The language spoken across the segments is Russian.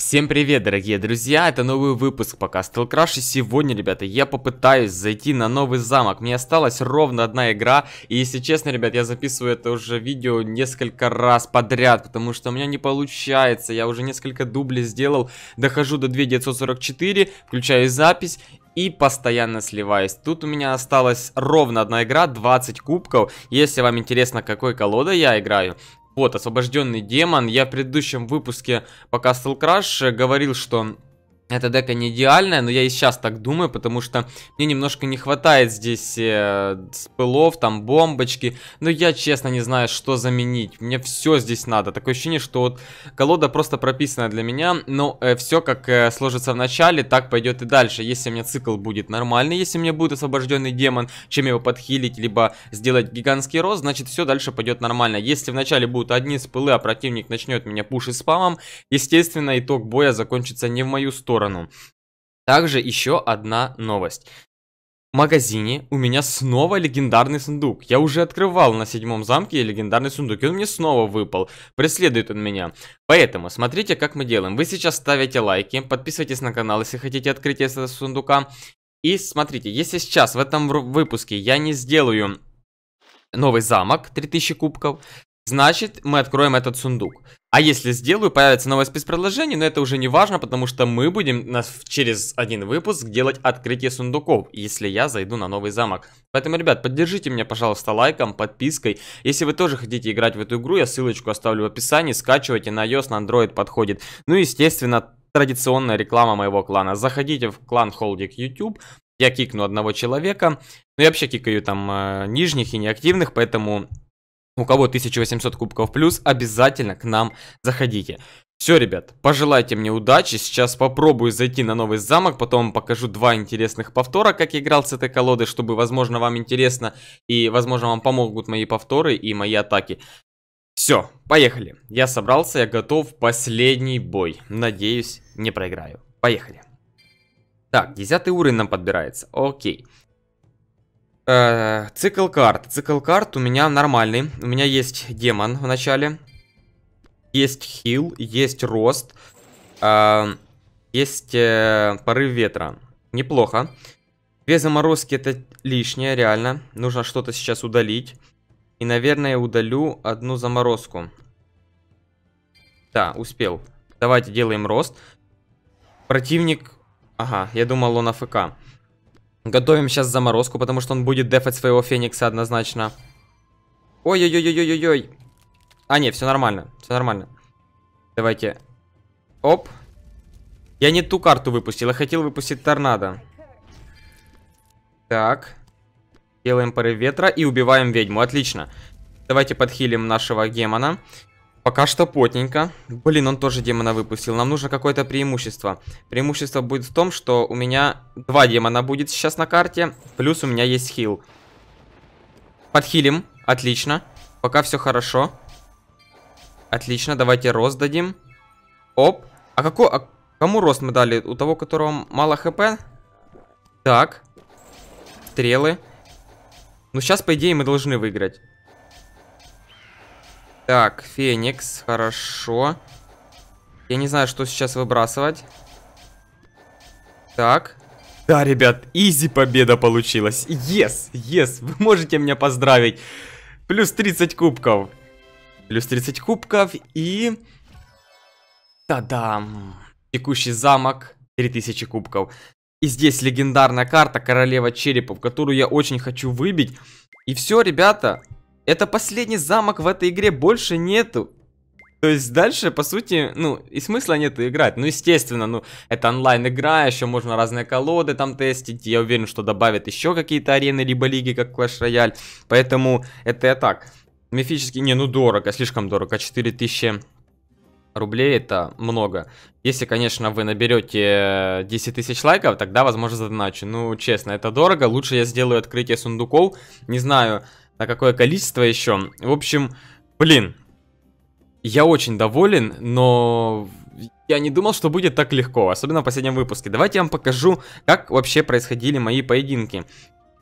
Всем привет, дорогие друзья, это новый выпуск пока Стелкраш, и сегодня, ребята, я попытаюсь зайти на новый замок. Мне осталась ровно одна игра, и если честно, ребят, я записываю это уже видео несколько раз подряд, потому что у меня не получается, я уже несколько дублей сделал, дохожу до 2944, включаю запись, и постоянно сливаюсь. Тут у меня осталась ровно одна игра, 20 кубков. Если вам интересно, какой колодой я играю, вот, освобожденный демон. Я в предыдущем выпуске по Castle Crash э, говорил, что эта дека не идеальная, но я и сейчас так думаю, потому что мне немножко не хватает здесь э, пылов, там бомбочки. Но я честно не знаю, что заменить. Мне все здесь надо. Такое ощущение, что вот колода просто прописана для меня. Но э, все как э, сложится в начале, так пойдет и дальше. Если у меня цикл будет нормальный, если у меня будет освобожденный демон, чем его подхилить, либо сделать гигантский рост, значит все дальше пойдет нормально. Если в начале будут одни спылы, а противник начнет меня пушить спамом, естественно итог боя закончится не в мою сторону сторону. Также еще одна новость. В магазине у меня снова легендарный сундук. Я уже открывал на седьмом замке легендарный сундук, и он мне снова выпал. Преследует он меня. Поэтому смотрите, как мы делаем. Вы сейчас ставите лайки, подписывайтесь на канал, если хотите открытие этого сундука. И смотрите, если сейчас в этом выпуске я не сделаю новый замок 3000 кубков, значит мы откроем этот сундук. А если сделаю, появится новое спецпредложение, но это уже не важно, потому что мы будем нас через один выпуск делать открытие сундуков, если я зайду на новый замок. Поэтому, ребят, поддержите меня, пожалуйста, лайком, подпиской. Если вы тоже хотите играть в эту игру, я ссылочку оставлю в описании, скачивайте на iOS, на Android подходит. Ну и, естественно, традиционная реклама моего клана. Заходите в клан Холдик YouTube, я кикну одного человека, но ну я вообще кикаю там э, нижних и неактивных, поэтому у кого 1800 кубков плюс, обязательно к нам заходите. Все, ребят, пожелайте мне удачи, сейчас попробую зайти на новый замок, потом покажу два интересных повтора, как я играл с этой колодой, чтобы, возможно, вам интересно, и, возможно, вам помогут мои повторы и мои атаки. Все, поехали. Я собрался, я готов, последний бой. Надеюсь, не проиграю. Поехали. Так, 10 уровень нам подбирается, окей. Окей. Э, цикл карт. Цикл карт у меня нормальный. У меня есть демон в начале. Есть хил, есть рост. Э, есть э, порыв ветра. Неплохо. Две заморозки это лишнее, реально. Нужно что-то сейчас удалить. И, наверное, удалю одну заморозку. Да, успел. Давайте делаем рост. Противник... Ага, я думал он АФК. Готовим сейчас заморозку, потому что он будет дефать своего Феникса однозначно. Ой-ой-ой-ой-ой-ой. А, не, все нормально, все нормально. Давайте. Оп. Я не ту карту выпустил, я хотел выпустить торнадо. Так. Делаем порыв ветра и убиваем ведьму, отлично. Давайте подхилим нашего демона. Пока что потненько. Блин, он тоже демона выпустил. Нам нужно какое-то преимущество. Преимущество будет в том, что у меня два демона будет сейчас на карте. Плюс у меня есть хил. Подхилим. Отлично. Пока все хорошо. Отлично, давайте рост дадим. Оп. А, како, а кому рост мы дали? У того, у которого мало хп? Так. Стрелы. Ну, сейчас, по идее, мы должны выиграть. Так, Феникс, хорошо. Я не знаю, что сейчас выбрасывать. Так. Да, ребят, изи победа получилась. Yes, yes, вы можете меня поздравить. Плюс 30 кубков. Плюс 30 кубков и... Та-дам! Текущий замок, 3000 кубков. И здесь легендарная карта Королева Черепов, которую я очень хочу выбить. И все, ребята, это последний замок в этой игре больше нету. То есть дальше, по сути, ну, и смысла нет играть. Ну, естественно, ну, это онлайн-игра, еще можно разные колоды там тестить. Я уверен, что добавят еще какие-то арены, либо лиги, как Clash Royale. Поэтому это я так. Мифически, не, ну, дорого, слишком дорого. 4000 рублей это много. Если, конечно, вы наберете 10 э, тысяч лайков, тогда, возможно, задоначу. Ну, честно, это дорого. Лучше я сделаю открытие сундуков. Не знаю, а какое количество еще? В общем, блин, я очень доволен, но я не думал, что будет так легко, особенно в последнем выпуске. Давайте я вам покажу, как вообще происходили мои поединки.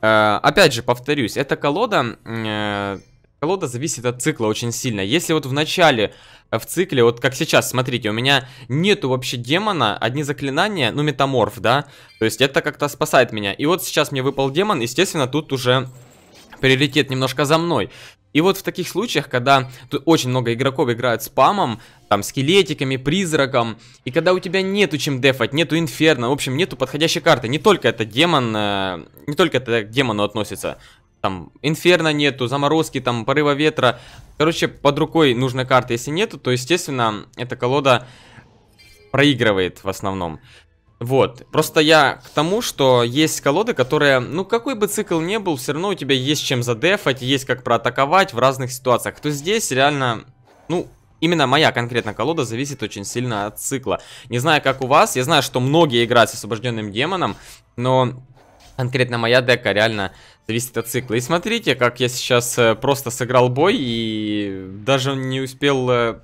Э, опять же, повторюсь, эта колода... Э, колода зависит от цикла очень сильно. Если вот в начале, э, в цикле, вот как сейчас, смотрите, у меня нету вообще демона, одни заклинания, ну метаморф, да? То есть это как-то спасает меня. И вот сейчас мне выпал демон, естественно, тут уже приоритет немножко за мной. И вот в таких случаях, когда тут очень много игроков играют спамом, там, скелетиками, призраком, и когда у тебя нету чем дефать, нету инферно, в общем, нету подходящей карты, не только это демон, э, не только это к демону относится, там, инферно нету, заморозки, там, порыва ветра, короче, под рукой нужной карты, если нету, то, естественно, эта колода проигрывает в основном. Вот, просто я к тому, что есть колоды, которые, ну какой бы цикл ни был, все равно у тебя есть чем задефать, есть как проатаковать в разных ситуациях. То здесь реально, ну, Именно моя конкретно колода зависит очень сильно от цикла. Не знаю, как у вас, я знаю, что многие играют с освобожденным демоном, но конкретно моя дека реально зависит от цикла. И смотрите, как я сейчас э, просто сыграл бой и даже не успел э,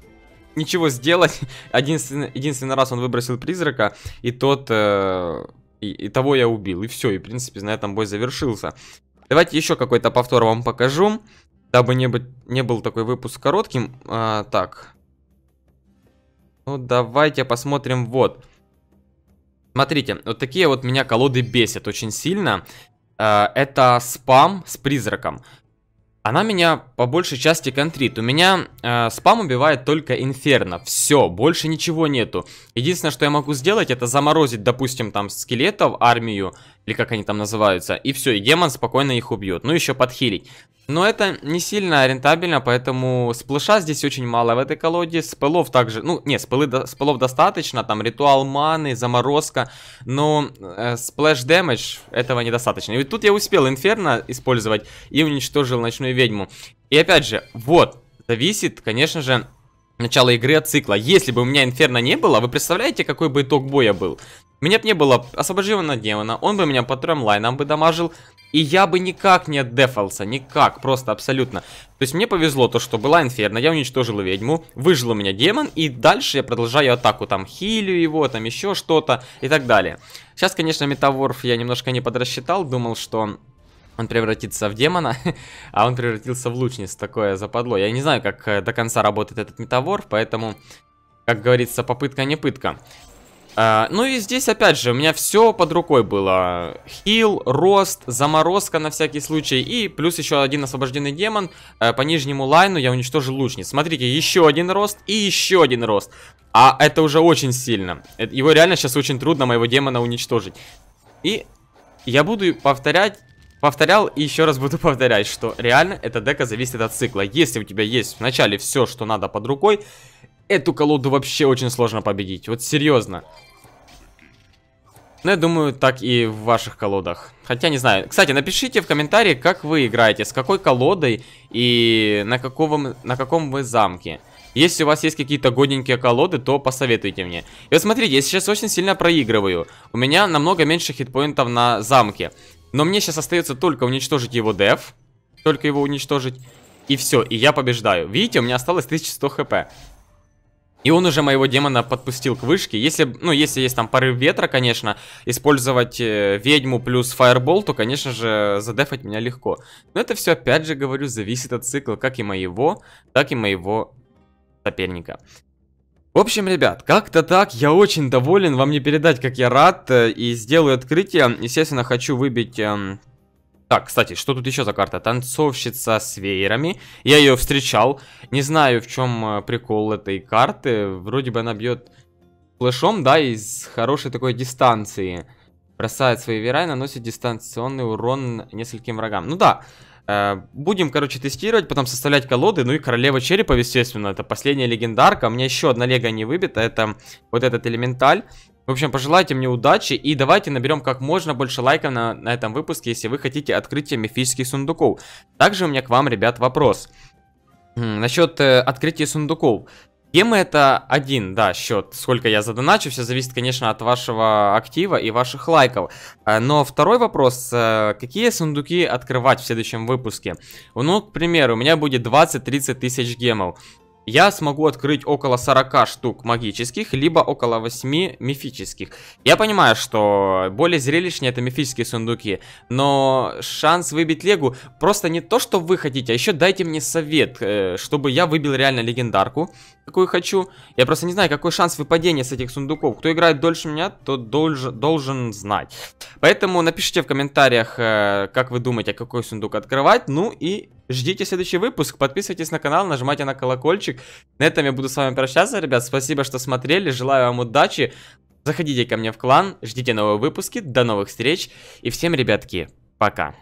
ничего сделать. Единственный, единственный раз он выбросил призрака, и тот... Э, и, и того я убил, и все, и в принципе на этом бой завершился. Давайте еще какой-то повтор вам покажу, дабы не, быть, не был такой выпуск коротким. А, так. Ну, давайте посмотрим вот. Смотрите, вот такие вот меня колоды бесят очень сильно. Э, это спам с призраком она меня по большей части контрит. У меня э, спам убивает только инферно. Все, больше ничего нету. Единственное, что я могу сделать, это заморозить, допустим, там скелетов, армию, или как они там называются, и все, и демон спокойно их убьет. Ну, еще подхилить. Но это не сильно рентабельно, поэтому сплэша здесь очень мало в этой колоде. спелов также, ну, не, спелы, спелов достаточно, там ритуал маны, заморозка, но э, сплэш дэмэдж этого недостаточно. И вот тут я успел инферно использовать и уничтожил ночную ведьму. И опять же, вот, зависит, конечно же, начало игры от цикла. Если бы у меня инферно не было, вы представляете, какой бы итог боя был? У Меня бы не было освобождения демона, он бы меня по тремлайнам бы дамажил, и я бы никак не отдефался, никак, просто абсолютно. То есть мне повезло то, что была инферно, я уничтожил ведьму, выжил у меня демон, и дальше я продолжаю атаку, там хилю его, там еще что-то и так далее. Сейчас, конечно, метаворф я немножко не подрасчитал, думал, что он превратится в демона, а он превратился в лучниц, такое западло. Я не знаю, как э, до конца работает этот метаворф, поэтому, как говорится, попытка не пытка. А, ну и здесь, опять же, у меня все под рукой было. Хил, рост, заморозка на всякий случай. И плюс еще один освобожденный демон. Э, по нижнему лайну я уничтожу лучниц. Смотрите, еще один рост и еще один рост. А это уже очень сильно. Э, его реально сейчас очень трудно, моего демона, уничтожить. И я буду повторять повторял и еще раз буду повторять, что реально эта дека зависит от цикла. Если у тебя есть в начале все, что надо под рукой, Эту колоду вообще очень сложно победить, вот серьезно. Но ну, я думаю, так и в ваших колодах. Хотя не знаю. Кстати, напишите в комментарии, как вы играете, с какой колодой и на, каком, на каком вы замке. Если у вас есть какие-то годненькие колоды, то посоветуйте мне. И вот смотрите, я сейчас очень сильно проигрываю. У меня намного меньше хитпоинтов на замке. Но мне сейчас остается только уничтожить его деф. Только его уничтожить. И все, и я побеждаю. Видите, у меня осталось 1100 хп. И он уже моего демона подпустил к вышке. Если, ну, если есть там порыв ветра, конечно, использовать э, ведьму плюс фаербол, то, конечно же, задефать меня легко. Но это все, опять же, говорю, зависит от цикла, как и моего, так и моего соперника. В общем, ребят, как-то так, я очень доволен, вам не передать, как я рад, э, и сделаю открытие. Естественно, хочу выбить... Эм так, кстати, что тут еще за карта? Танцовщица с веерами. Я ее встречал. Не знаю, в чем э, прикол этой карты. Вроде бы она бьет флешом, да, из хорошей такой дистанции. Бросает свои веера и наносит дистанционный урон нескольким врагам. Ну да, э, Будем, короче, тестировать, потом составлять колоды. Ну и королева черепа, естественно, это последняя легендарка. У меня еще одна лего не выбита, это вот этот элементаль. В общем, пожелайте мне удачи и давайте наберем как можно больше лайков на, на этом выпуске, если вы хотите открытие мифических сундуков. Также у меня к вам, ребят, вопрос. Насчет э, открытия сундуков. Гемы это один, да, счет, сколько я задоначу, все зависит, конечно, от вашего актива и ваших лайков. А, но второй вопрос, э, какие сундуки открывать в следующем выпуске? Ну, к примеру, у меня будет 20-30 тысяч гемов я смогу открыть около 40 штук магических, либо около 8 мифических. Я понимаю, что более зрелищнее это мифические сундуки, но шанс выбить легу просто не то, что вы хотите, а еще дайте мне совет, э, чтобы я выбил реально легендарку, какую хочу. Я просто не знаю, какой шанс выпадения с этих сундуков. Кто играет дольше меня, тот должен, должен знать. Поэтому напишите в комментариях, э, как вы думаете, какой сундук открывать, ну и Ждите следующий выпуск, подписывайтесь на канал, нажимайте на колокольчик. На этом я буду с вами прощаться, ребят. Спасибо, что смотрели, желаю вам удачи. Заходите ко мне в клан, ждите новые выпуски, до новых встреч. И всем, ребятки, пока.